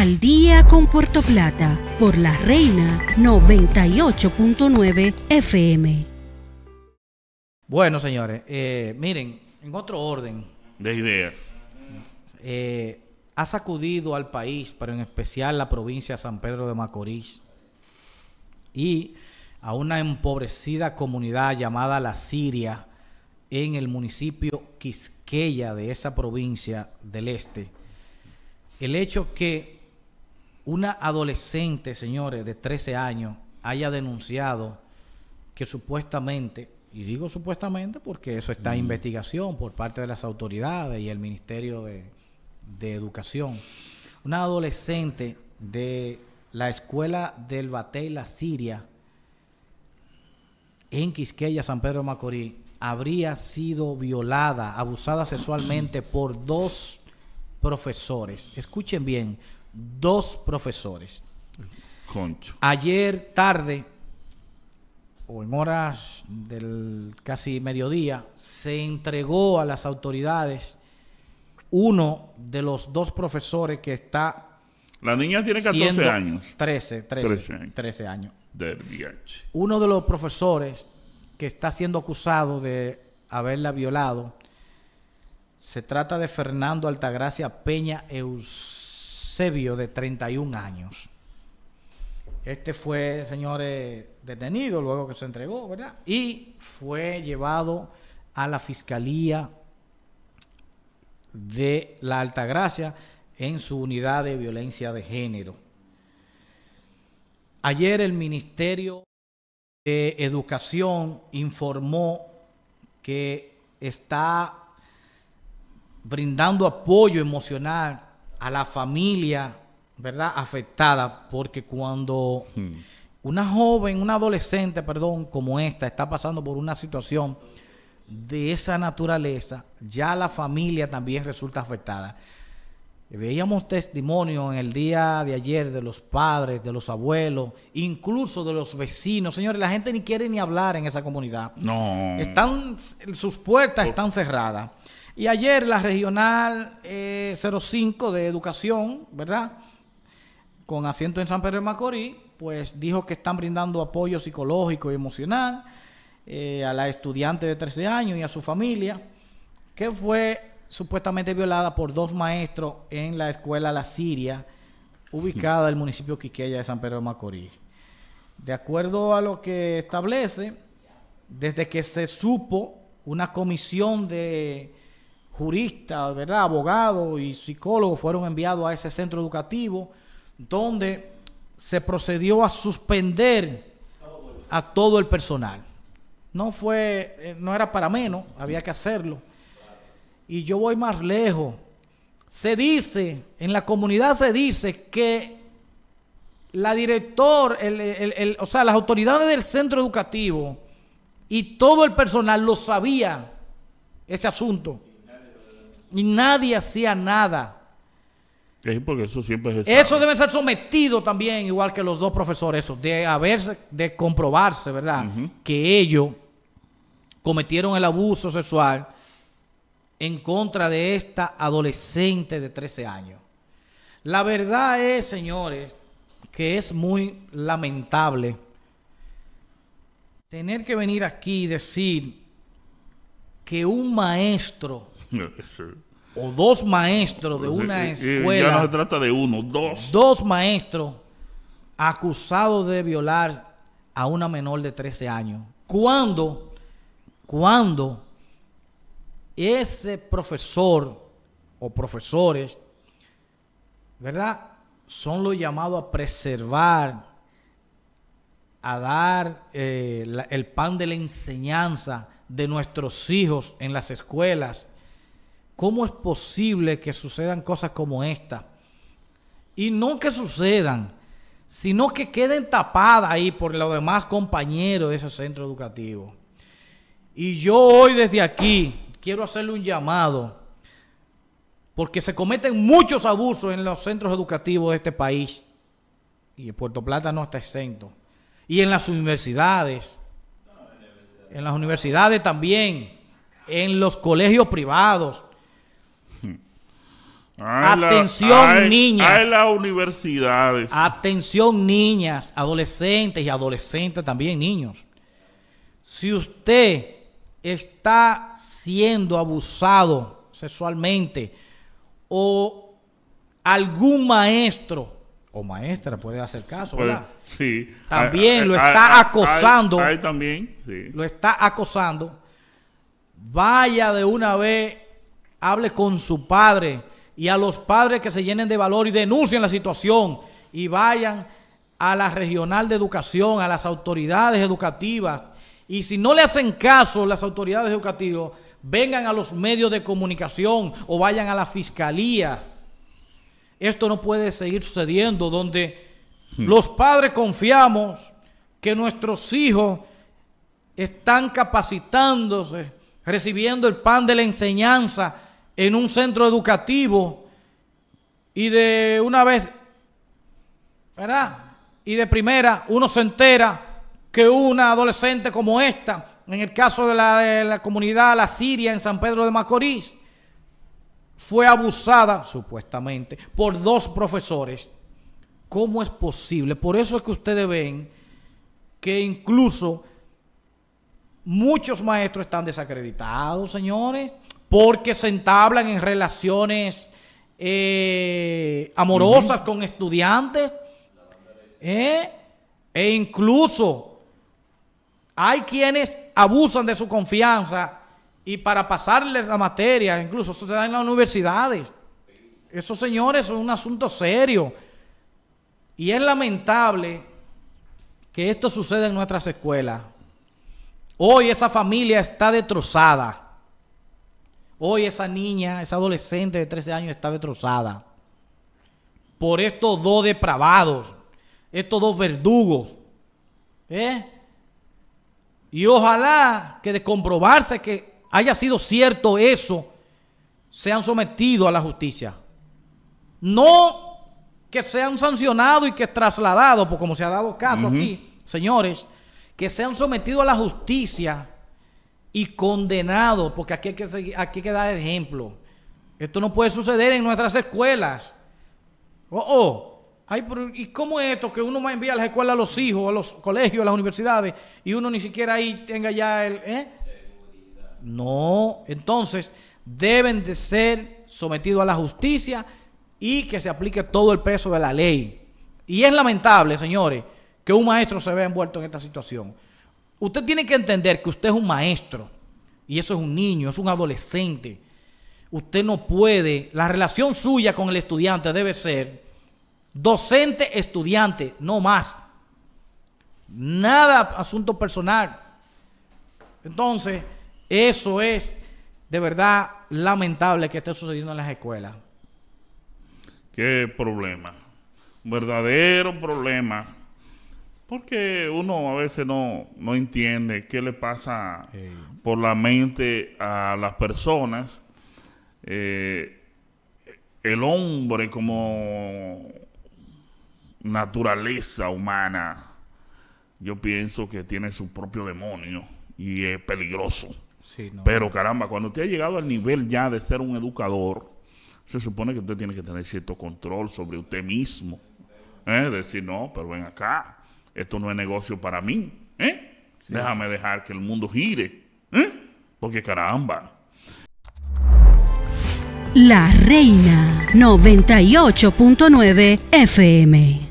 Al día con Puerto Plata por la Reina 98.9 FM. Bueno, señores, eh, miren, en otro orden. De ideas. Eh, ha sacudido al país, pero en especial la provincia de San Pedro de Macorís y a una empobrecida comunidad llamada La Siria en el municipio Quisqueya de esa provincia del este. El hecho que una adolescente, señores, de 13 años haya denunciado que supuestamente, y digo supuestamente porque eso está en mm. investigación por parte de las autoridades y el Ministerio de, Educación, una adolescente de la escuela del Batey La Siria en Quisqueya, San Pedro de Macorís, habría sido violada, abusada sexualmente por dos profesores. Escuchen bien, dos profesores. Concho. Ayer tarde, o en horas del casi mediodía, se entregó a las autoridades uno de los dos profesores que está... La niña tiene 14 años. 13, 13, 13 años. 13 años. Uno de los profesores que está siendo acusado de haberla violado se trata de Fernando Altagracia Peña Eus de 31 años. Este fue, señores, detenido luego que se entregó, ¿verdad? Y fue llevado a la Fiscalía de la Altagracia en su unidad de violencia de género. Ayer el Ministerio de Educación informó que está brindando apoyo emocional a la familia, ¿verdad? Afectada, porque cuando hmm. una joven, una adolescente, perdón, como esta, está pasando por una situación de esa naturaleza, ya la familia también resulta afectada. Veíamos testimonio en el día de ayer de los padres, de los abuelos, incluso de los vecinos. Señores, la gente ni quiere ni hablar en esa comunidad. No. Están, sus puertas están cerradas. Y ayer la regional 05 eh, de educación, ¿verdad? Con asiento en San Pedro de Macorís, pues dijo que están brindando apoyo psicológico y emocional eh, a la estudiante de 13 años y a su familia, que fue supuestamente violada por dos maestros en la escuela La Siria, ubicada en el municipio Quiqueya de San Pedro de Macorís. De acuerdo a lo que establece, desde que se supo, una comisión de juristas, ¿verdad? abogados y psicólogos fueron enviados a ese centro educativo donde se procedió a suspender a todo el personal. No fue, eh, no era para menos, había que hacerlo. Y yo voy más lejos. Se dice, en la comunidad se dice que la director, o sea, las autoridades del centro educativo y todo el personal lo sabía ese asunto. Y nadie hacía nada. eso siempre Eso debe ser sometido también, igual que los dos profesores, de haberse, de comprobarse, ¿verdad? Que ellos cometieron el abuso sexual en contra de esta adolescente de 13 años. La verdad es, señores, que es muy lamentable tener que venir aquí y decir que un maestro o dos maestros de una escuela. ya no se trata de uno, dos. Dos maestros acusados de violar a una menor de 13 años. Cuando, cuando ese profesor o profesores, ¿verdad? Son los llamados a preservar, a dar eh, el pan de la enseñanza de nuestros hijos en las escuelas, ¿Cómo es posible que sucedan cosas como esta? Y no que sucedan, sino que queden tapadas ahí por los demás compañeros de ese centro educativo. Y yo hoy desde aquí quiero hacerle un llamado, porque se cometen muchos abusos en los centros educativos de este país, y Puerto Plata no está exento, y en las universidades, en las universidades también, en los colegios privados, Atención niñas. las universidades. Atención niñas, adolescentes y adolescentes también niños. Si usted está siendo abusado sexualmente o algún maestro o maestra puede hacer caso, ¿verdad? Sí. También lo está acosando. también, sí. Lo está acosando. Vaya de una vez, hable con su padre y a los padres que se llenen de valor y denuncien la situación y vayan a la regional de educación, a las autoridades educativas. Y si no le hacen caso las autoridades educativas, vengan a los medios de comunicación o vayan a la fiscalía. Esto no puede seguir sucediendo donde hmm. los padres confiamos que nuestros hijos están capacitándose, recibiendo el pan de la enseñanza en un centro educativo y de una vez, ¿verdad? Y de primera uno se entera que una adolescente como esta, en el caso de la, comunidad La Siria en San Pedro de Macorís, fue abusada, supuestamente, por dos profesores. ¿Cómo es posible? Por eso es que ustedes ven que incluso muchos maestros están desacreditados, señores porque se entablan en relaciones eh, amorosas con estudiantes. ¿eh? E incluso hay quienes abusan de su confianza y para pasarles la materia, incluso eso se da en las universidades. Esos señores son un asunto serio. Y es lamentable que esto suceda en nuestras escuelas. Hoy esa familia está destrozada. Hoy esa niña, esa adolescente de 13 años está destrozada por estos dos depravados, estos dos verdugos. ¿eh? Y ojalá que de comprobarse que haya sido cierto eso, sean sometidos a la justicia. No que sean sancionados y que trasladados, pues como se ha dado caso aquí, señores, que sean sometidos a la justicia y condenado, porque aquí hay, que aquí hay que dar ejemplo. Esto no puede suceder en nuestras escuelas. Oh, oh. ¿Y cómo es esto que uno envía a las escuelas a los hijos, a los colegios, a las universidades, y uno ni siquiera ahí tenga ya el... ¿eh? No, entonces deben de ser sometidos a la justicia y que se aplique todo el peso de la ley. Y es lamentable, señores, que un maestro se vea envuelto en esta situación. Usted tiene que entender que usted es un maestro y eso es un niño, es un adolescente. Usted no puede, la relación suya con el estudiante debe ser docente-estudiante, no más. Nada asunto personal. Entonces, eso es de verdad lamentable que esté sucediendo en las escuelas. Qué problema. verdadero problema porque uno a veces no, entiende qué le pasa por la mente a las personas. Eh, el hombre como naturaleza humana, yo pienso que tiene su propio demonio y es peligroso. Pero caramba, cuando usted ha llegado al nivel ya de ser un educador, se supone que usted tiene que tener cierto control sobre usted mismo. ¿eh? Decir, no, pero ven acá esto no es negocio para mí. ¿eh? Déjame dejar que el mundo gire. ¿eh? Porque caramba. La Reina 98.9 FM